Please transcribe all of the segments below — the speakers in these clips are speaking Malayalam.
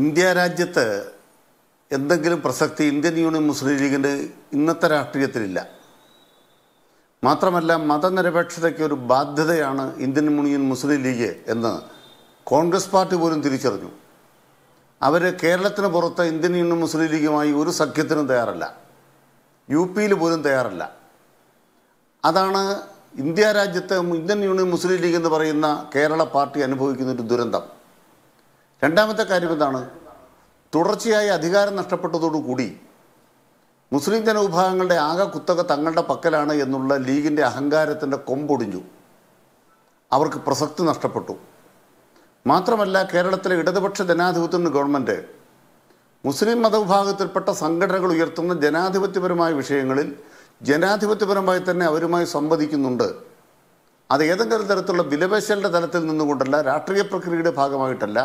ഇന്ത്യ രാജ്യത്ത് എന്തെങ്കിലും പ്രസക്തി ഇന്ത്യൻ യൂണിയൻ മുസ്ലിം ലീഗിന് ഇന്നത്തെ രാഷ്ട്രീയത്തിലില്ല മാത്രമല്ല മതനിരപേക്ഷതയ്ക്ക് ഒരു ബാധ്യതയാണ് ഇന്ത്യൻ യൂണിയൻ മുസ്ലിം ലീഗ് എന്ന് കോൺഗ്രസ് പാർട്ടി പോലും തിരിച്ചറിഞ്ഞു അവർ കേരളത്തിന് പുറത്ത് ഇന്ത്യൻ യൂണിയൻ മുസ്ലിം ലീഗുമായി ഒരു സഖ്യത്തിനും തയ്യാറല്ല യു പിയിൽ പോലും തയ്യാറല്ല അതാണ് ഇന്ത്യ രാജ്യത്ത് ഇന്ത്യൻ യൂണിയൻ മുസ്ലിം ലീഗ് എന്ന് പറയുന്ന കേരള പാർട്ടി അനുഭവിക്കുന്ന ഒരു ദുരന്തം രണ്ടാമത്തെ കാര്യം എന്താണ് തുടർച്ചയായി അധികാരം നഷ്ടപ്പെട്ടതോടുകൂടി മുസ്ലിം ജനവിഭാഗങ്ങളുടെ ആകെ കുത്തക തങ്ങളുടെ പക്കലാണ് എന്നുള്ള ലീഗിൻ്റെ അഹങ്കാരത്തിൻ്റെ കൊമ്പൊടിഞ്ഞു അവർക്ക് പ്രസക്തി നഷ്ടപ്പെട്ടു മാത്രമല്ല കേരളത്തിലെ ഇടതുപക്ഷ ജനാധിപത്യ ഗവൺമെൻറ് മുസ്ലിം മതവിഭാഗത്തിൽപ്പെട്ട സംഘടനകൾ ഉയർത്തുന്ന ജനാധിപത്യപരമായ വിഷയങ്ങളിൽ ജനാധിപത്യപരമായി തന്നെ അവരുമായി സംവദിക്കുന്നുണ്ട് അത് ഏതെങ്കിലും തരത്തിലുള്ള വിലപേശലിൻ്റെ തലത്തിൽ നിന്നുകൊണ്ടല്ല രാഷ്ട്രീയ പ്രക്രിയയുടെ ഭാഗമായിട്ടല്ല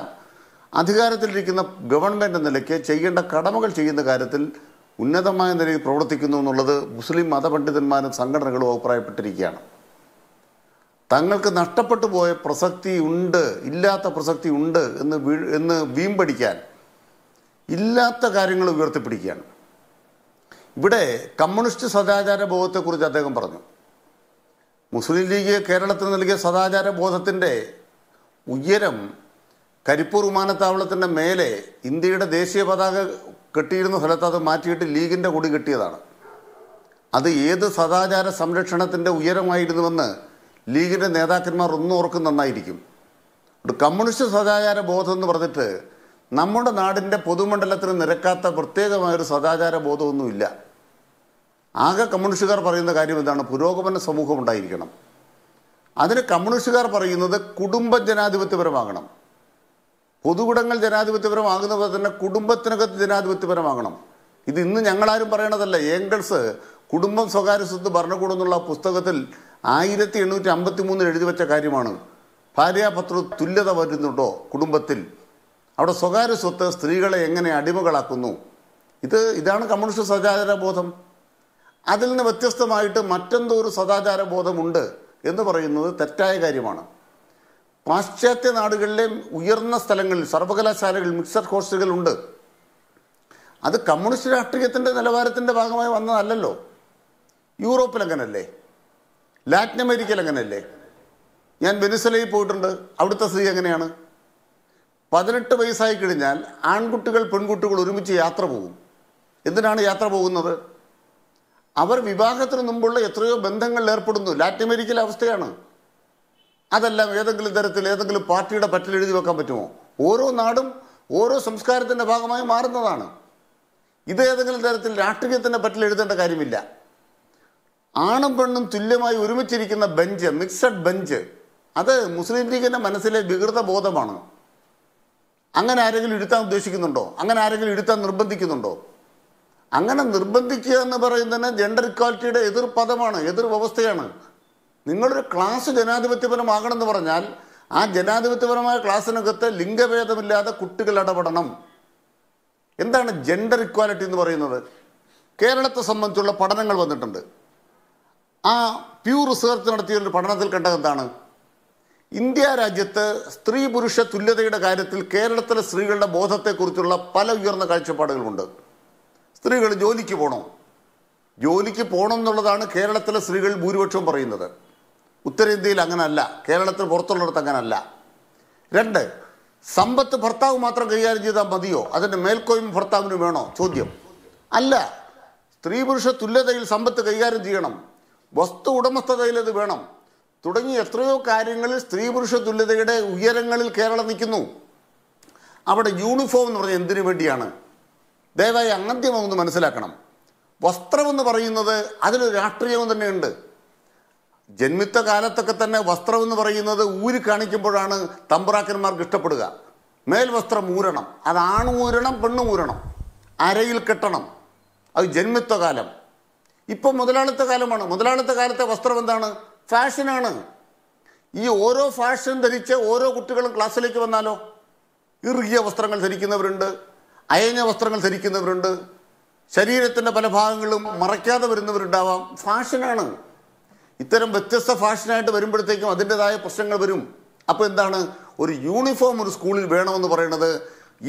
അധികാരത്തിലിരിക്കുന്ന ഗവൺമെൻറ് എന്ന നിലയ്ക്ക് ചെയ്യേണ്ട കടമകൾ ചെയ്യുന്ന കാര്യത്തിൽ ഉന്നതമായ നിലയിൽ പ്രവർത്തിക്കുന്നു എന്നുള്ളത് മുസ്ലിം മതപണ്ഡിതന്മാരും സംഘടനകളും അഭിപ്രായപ്പെട്ടിരിക്കുകയാണ് തങ്ങൾക്ക് നഷ്ടപ്പെട്ടു പോയ പ്രസക്തി ഉണ്ട് ഇല്ലാത്ത പ്രസക്തി ഉണ്ട് എന്ന് വീ എന്ന് വീമ്പടിക്കാൻ ഇല്ലാത്ത കാര്യങ്ങൾ ഉയർത്തിപ്പിടിക്കുകയാണ് ഇവിടെ കമ്മ്യൂണിസ്റ്റ് സദാചാര ബോധത്തെക്കുറിച്ച് അദ്ദേഹം പറഞ്ഞു മുസ്ലിം ലീഗ് കേരളത്തിന് നൽകിയ സദാചാര ബോധത്തിൻ്റെ ഉയരം കരിപ്പൂർ വിമാനത്താവളത്തിൻ്റെ മേലെ ഇന്ത്യയുടെ ദേശീയ പതാക കെട്ടിയിരുന്ന സ്ഥലത്ത് അത് മാറ്റിയിട്ട് ലീഗിൻ്റെ കൊടി കെട്ടിയതാണ് അത് ഏത് സദാചാര സംരക്ഷണത്തിൻ്റെ ഉയരമായിരുന്നുവെന്ന് ലീഗിൻ്റെ നേതാക്കന്മാർ ഒന്നും ഓർക്കും നന്നായിരിക്കും ഒരു കമ്മ്യൂണിസ്റ്റ് സദാചാര ബോധം എന്ന് പറഞ്ഞിട്ട് നമ്മുടെ നാടിൻ്റെ പൊതുമണ്ഡലത്തിന് നിരക്കാത്ത പ്രത്യേകമായൊരു സദാചാര ബോധമൊന്നുമില്ല ആകെ കമ്മ്യൂണിസ്റ്റുകാർ പറയുന്ന കാര്യം എന്താണ് പുരോഗമന സമൂഹം ഉണ്ടായിരിക്കണം അതിന് കമ്മ്യൂണിസ്റ്റുകാർ പറയുന്നത് കുടുംബ ജനാധിപത്യപരമാകണം പൊതുകുടങ്ങൾ ജനാധിപത്യപരമാകുന്നത് പോലെ തന്നെ കുടുംബത്തിനകത്ത് ജനാധിപത്യപരമാകണം ഇത് ഇന്ന് ഞങ്ങളാരും പറയണതല്ല ഏങ്കൾസ് കുടുംബം സ്വകാര്യ സ്വത്ത് ഭരണകൂടം എന്നുള്ള പുസ്തകത്തിൽ ആയിരത്തി എണ്ണൂറ്റി അമ്പത്തി മൂന്നിൽ എഴുതി വെച്ച കാര്യമാണ് ഭാര്യാപത്ര തുല്യത വരുന്നുണ്ടോ കുടുംബത്തിൽ അവിടെ സ്വകാര്യ സ്വത്ത് സ്ത്രീകളെ എങ്ങനെ അടിമകളാക്കുന്നു ഇത് ഇതാണ് കമ്മ്യൂണിസ്റ്റ് സദാചാര ബോധം അതിൽ നിന്ന് വ്യത്യസ്തമായിട്ട് മറ്റെന്തോ ഒരു സദാചാര ബോധമുണ്ട് എന്ന് പറയുന്നത് തെറ്റായ കാര്യമാണ് പാശ്ചാത്യ നാടുകളിലെ ഉയർന്ന സ്ഥലങ്ങളിൽ സർവകലാശാലകൾ മിക്സർ കോഴ്സുകൾ ഉണ്ട് അത് കമ്മ്യൂണിസ്റ്റ് രാഷ്ട്രീയത്തിൻ്റെ നിലവാരത്തിൻ്റെ ഭാഗമായി വന്നതല്ലല്ലോ യൂറോപ്പിൽ അങ്ങനല്ലേ ലാറ്റിൻ അമേരിക്കയിൽ അങ്ങനെയല്ലേ ഞാൻ വെനിസലയിൽ പോയിട്ടുണ്ട് അവിടുത്തെ സ്ത്രീ എങ്ങനെയാണ് പതിനെട്ട് വയസ്സായി കഴിഞ്ഞാൽ ആൺകുട്ടികൾ പെൺകുട്ടികൾ ഒരുമിച്ച് യാത്ര പോകും എന്തിനാണ് യാത്ര പോകുന്നത് അവർ വിവാഹത്തിന് മുമ്പുള്ള എത്രയോ ബന്ധങ്ങളിൽ ഏർപ്പെടുന്നു ലാറ്റിൻ അമേരിക്കയിലെ അവസ്ഥയാണ് അതെല്ലാം ഏതെങ്കിലും തരത്തിൽ ഏതെങ്കിലും പാർട്ടിയുടെ പറ്റിൽ എഴുതി വെക്കാൻ പറ്റുമോ ഓരോ നാടും ഓരോ സംസ്കാരത്തിൻ്റെ ഭാഗമായി മാറുന്നതാണ് ഇത് ഏതെങ്കിലും തരത്തിൽ രാഷ്ട്രീയത്തിൻ്റെ പറ്റിൽ എഴുതേണ്ട കാര്യമില്ല ആണും പെണ്ണും തുല്യമായി ഒരുമിച്ചിരിക്കുന്ന ബെഞ്ച് മിക്സഡ് ബെഞ്ച് അത് മുസ്ലിം ലീഗിൻ്റെ മനസ്സിലെ വികൃത ബോധമാണ് അങ്ങനെ ആരെങ്കിലും ഇരുത്താൻ ഉദ്ദേശിക്കുന്നുണ്ടോ അങ്ങനെ ആരെങ്കിലും ഇരുത്താൻ നിർബന്ധിക്കുന്നുണ്ടോ അങ്ങനെ നിർബന്ധിക്കുക എന്ന് പറയുന്നതിന് ജെൻഡർ ഇക്വാലിറ്റിയുടെ എതിർ പദമാണ് എതിർ വ്യവസ്ഥയാണ് നിങ്ങളൊരു ക്ലാസ് ജനാധിപത്യപരമാകണമെന്ന് പറഞ്ഞാൽ ആ ജനാധിപത്യപരമായ ക്ലാസ്സിനകത്ത് ലിംഗഭേദമില്ലാതെ കുട്ടികൾ ഇടപെടണം എന്താണ് ജെൻഡർ ഇക്വാലിറ്റി എന്ന് പറയുന്നത് കേരളത്തെ സംബന്ധിച്ചുള്ള പഠനങ്ങൾ വന്നിട്ടുണ്ട് ആ പ്യൂർ റിസർച്ച് ഒരു പഠനത്തിൽ കണ്ടത് എന്താണ് ഇന്ത്യ രാജ്യത്ത് സ്ത്രീ പുരുഷ തുല്യതയുടെ കാര്യത്തിൽ കേരളത്തിലെ സ്ത്രീകളുടെ ബോധത്തെക്കുറിച്ചുള്ള പല ഉയർന്ന കാഴ്ചപ്പാടുകളുമുണ്ട് സ്ത്രീകൾ ജോലിക്ക് പോകണം ജോലിക്ക് പോകണം എന്നുള്ളതാണ് കേരളത്തിലെ സ്ത്രീകൾ ഭൂരിപക്ഷം പറയുന്നത് ഉത്തരേന്ത്യയിൽ അങ്ങനല്ല കേരളത്തിന് പുറത്തുള്ളിടത്ത് അങ്ങനല്ല രണ്ട് സമ്പത്ത് ഭർത്താവ് മാത്രം കൈകാര്യം ചെയ്താൽ മതിയോ അതിൻ്റെ മേൽക്കോയ്മ ഭർത്താവിന് വേണോ ചോദ്യം അല്ല സ്ത്രീ പുരുഷ തുല്യതയിൽ സമ്പത്ത് കൈകാര്യം ചെയ്യണം വസ്തു ഉടമസ്ഥതയിൽ അത് വേണം തുടങ്ങി എത്രയോ കാര്യങ്ങളിൽ സ്ത്രീ പുരുഷ തുല്യതയുടെ ഉയരങ്ങളിൽ കേരളം നിൽക്കുന്നു അവിടെ യൂണിഫോം എന്ന് പറഞ്ഞാൽ എന്തിനു വേണ്ടിയാണ് ദയവായി അങ്ങനത്തെ മനസ്സിലാക്കണം വസ്ത്രമെന്ന് പറയുന്നത് അതിലൊരു രാഷ്ട്രീയവും തന്നെയുണ്ട് ജന്മിത്ത കാലത്തൊക്കെ തന്നെ വസ്ത്രം എന്ന് പറയുന്നത് ഊരി കാണിക്കുമ്പോഴാണ് തമ്പുരാക്കന്മാർക്ക് ഇഷ്ടപ്പെടുക മേൽവസ്ത്രം ഊരണം അത് ആണൂരണം പെണ്ണുമൂരണം അരയിൽ കെട്ടണം അത് ജന്മിത്ത കാലം ഇപ്പോൾ മുതലാളിത്ത കാലമാണ് മുതലാളിത്ത കാലത്തെ വസ്ത്രം എന്താണ് ഫാഷനാണ് ഈ ഓരോ ഫാഷൻ ധരിച്ച് ഓരോ കുട്ടികളും ക്ലാസ്സിലേക്ക് വന്നാലോ ഇറുകിയ വസ്ത്രങ്ങൾ ധരിക്കുന്നവരുണ്ട് അയഞ്ഞ വസ്ത്രങ്ങൾ ധരിക്കുന്നവരുണ്ട് ശരീരത്തിൻ്റെ പല ഭാഗങ്ങളും മറയ്ക്കാതെ വരുന്നവരുണ്ടാവാം ഫാഷനാണ് ഇത്തരം വ്യത്യസ്ത ഫാഷനായിട്ട് വരുമ്പോഴത്തേക്കും അതിൻ്റെതായ പ്രശ്നങ്ങൾ വരും അപ്പോൾ എന്താണ് ഒരു യൂണിഫോം ഒരു സ്കൂളിൽ വേണമെന്ന് പറയുന്നത്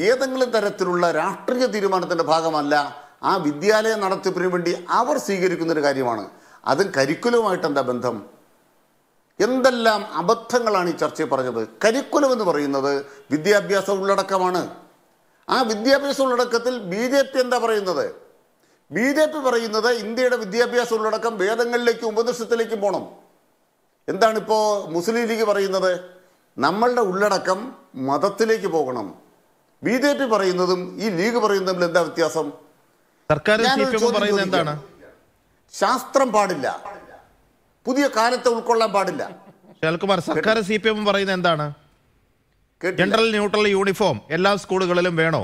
ഏതെങ്കിലും തരത്തിലുള്ള രാഷ്ട്രീയ തീരുമാനത്തിൻ്റെ ഭാഗമല്ല ആ വിദ്യാലയ നടത്തിപ്പിന് വേണ്ടി അവർ സ്വീകരിക്കുന്നൊരു കാര്യമാണ് അതും കരിക്കുലവുമായിട്ട് എന്താ ബന്ധം എന്തെല്ലാം അബദ്ധങ്ങളാണ് ഈ ചർച്ചയിൽ പറഞ്ഞത് കരിക്കുലം എന്ന് പറയുന്നത് വിദ്യാഭ്യാസ ഉള്ളടക്കമാണ് ആ വിദ്യാഭ്യാസ ഉള്ളടക്കത്തിൽ ബി ജെ പി എന്താ പറയുന്നത് ബി ജെ പി പറയുന്നത് ഇന്ത്യയുടെ വിദ്യാഭ്യാസ ഉള്ളടക്കം വേദങ്ങളിലേക്കും ഉപനിഷത്തിലേക്കും പോകണം എന്താണിപ്പോൾ മുസ്ലിം ലീഗ് പറയുന്നത് നമ്മളുടെ ഉള്ളടക്കം മതത്തിലേക്ക് പോകണം ബി ജെ പി പറയുന്നതും ഈ ലീഗ് പറയുന്നതും തമ്മിൽ എന്താ വ്യത്യാസം എന്താണ് ശാസ്ത്രം പാടില്ല പുതിയ കാലത്തെ ഉൾക്കൊള്ളാൻ പാടില്ല സർക്കാർ സി പി എം പറയുന്നത് എന്താണ് ജനറൽ ന്യൂട്രൽ യൂണിഫോം എല്ലാ സ്കൂളുകളിലും വേണോ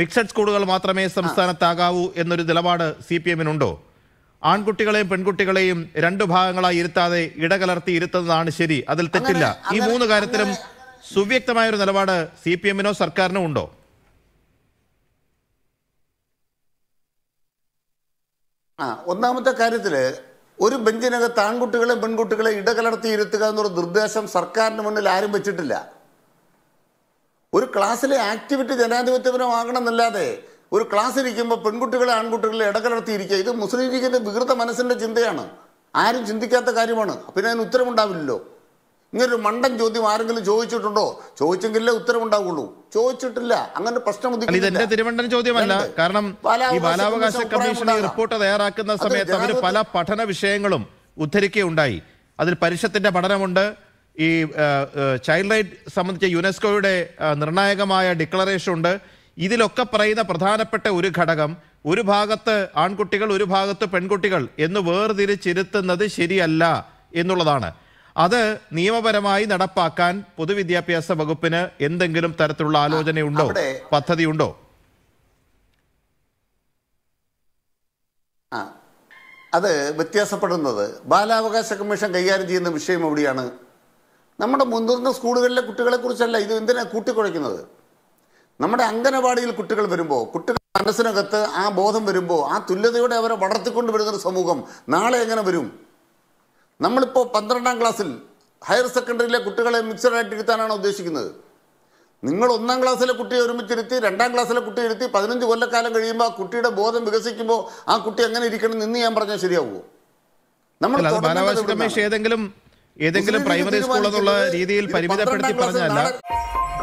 മിക്സഡ് സ്കൂളുകൾ മാത്രമേ സംസ്ഥാനത്താകാവൂ എന്നൊരു നിലപാട് സി പി എമ്മിനുണ്ടോ ആൺകുട്ടികളെയും പെൺകുട്ടികളെയും രണ്ടു ഭാഗങ്ങളായി ഇരുത്താതെ ഇടകലർത്തി ഇരുത്തുന്നതാണ് ശരി അതിൽ തെറ്റില്ല ഈ മൂന്ന് കാര്യത്തിലും സുവ്യക്തമായ ഒരു നിലപാട് സി പി എമ്മിനോ സർക്കാരിനോ ഉണ്ടോ ആ ഒന്നാമത്തെ കാര്യത്തിൽ ഒരു ബെഞ്ചിനകത്ത് ആൺകുട്ടികളെ പെൺകുട്ടികളെ ഇടകലർത്തി ഇരുത്തുക എന്നൊരു നിർദ്ദേശം സർക്കാരിന് മുന്നിൽ ആരും വെച്ചിട്ടില്ല ഒരു ക്ലാസ്സിലെ ആക്ടിവിറ്റി എന്നല്ലാതെ ഒരു ക്ലാസ് ഇരിക്കുമ്പോൾ പെൺകുട്ടികളെ ആൺകുട്ടികളെ ഇടകലർത്തിയിരിക്കുക ഇത് മുസ്ലിം ലീഗിൻ്റെ വികൃത മനസ്സിൻ്റെ ചിന്തയാണ് ആരും ചിന്തിക്കാത്ത കാര്യമാണ് പിന്നെ അതിന് ഉത്തരവുണ്ടാവില്ലല്ലോ ഇങ്ങനൊരു മണ്ടൻ ചോദ്യം ആരെങ്കിലും ചോദിച്ചിട്ടുണ്ടോ ചോദിച്ചെങ്കിലേ ഉത്തരവുണ്ടാവുള്ളൂ ചോദിച്ചിട്ടില്ല അങ്ങനെ പ്രശ്നം ഇതെന്റെ തിരുവണ്ടൻ ചോദ്യമല്ല കാരണം ഈ ബാലാവകാശ കമ്മീഷൻ റിപ്പോർട്ട് തയ്യാറാക്കുന്ന സമയത്ത് അവർ പല പഠന വിഷയങ്ങളും ഉദ്ധരിക്കുകയുണ്ടായി അതിൽ പരിഷത്തിന്റെ പഠനമുണ്ട് ഈ ചൈൽഡ് റൈറ്റ് സംബന്ധിച്ച യുനെസ്കോയുടെ നിർണായകമായ ഡിക്ലറേഷൻ ഉണ്ട് ഇതിലൊക്കെ പറയുന്ന പ്രധാനപ്പെട്ട ഒരു ഘടകം ഒരു ഭാഗത്ത് ആൺകുട്ടികൾ ഒരു ഭാഗത്ത് പെൺകുട്ടികൾ എന്ന് വേർതിരിച്ചിരുത്തുന്നത് ശരിയല്ല എന്നുള്ളതാണ് അത് നിയമപരമായി നടപ്പാക്കാൻ പൊതുവിദ്യാഭ്യാസ വകുപ്പിന് എന്തെങ്കിലും തരത്തിലുള്ള ആലോചനയുണ്ടോ പദ്ധതിയുണ്ടോ അത് വ്യത്യാസപ്പെടുന്നത് ബാലാവകാശ കമ്മീഷൻ കൈകാര്യം ചെയ്യുന്ന വിഷയം എവിടെയാണ് നമ്മുടെ മുൻതൂർന്ന സ്കൂളുകളിലെ കുട്ടികളെ കുറിച്ചല്ല ഇത് എന്തിനാണ് കൂട്ടിക്കുഴയ്ക്കുന്നത് നമ്മുടെ അംഗനവാടിയിൽ കുട്ടികൾ വരുമ്പോൾ കുട്ടികൾ മനസ്സിനകത്ത് ആ ബോധം വരുമ്പോൾ ആ തുല്യതയോടെ അവരെ വളർത്തിക്കൊണ്ട് വരുന്നൊരു സമൂഹം നാളെ എങ്ങനെ വരും നമ്മളിപ്പോൾ പന്ത്രണ്ടാം ക്ലാസ്സിൽ ഹയർ സെക്കൻഡറിയിലെ കുട്ടികളെ മിക്സഡായിട്ട് ഇരുത്താനാണ് ഉദ്ദേശിക്കുന്നത് നിങ്ങൾ ഒന്നാം ക്ലാസ്സിലെ കുട്ടിയെ ഒരുമിച്ചിരുത്തി രണ്ടാം ക്ലാസ്സിലെ കുട്ടിയെ ഇരുത്തി പതിനഞ്ച് കൊല്ലക്കാലം കഴിയുമ്പോൾ ആ കുട്ടിയുടെ ബോധം വികസിക്കുമ്പോൾ ആ കുട്ടി എങ്ങനെ ഇരിക്കണം എന്ന് ഞാൻ പറഞ്ഞാൽ ശരിയാവുമോ നമ്മൾ ഏതെങ്കിലും ഏതെങ്കിലും പ്രൈമറി സ്കൂൾ എന്നുള്ള രീതിയിൽ പരിമിതപ്പെടുത്തി പറഞ്ഞല്ല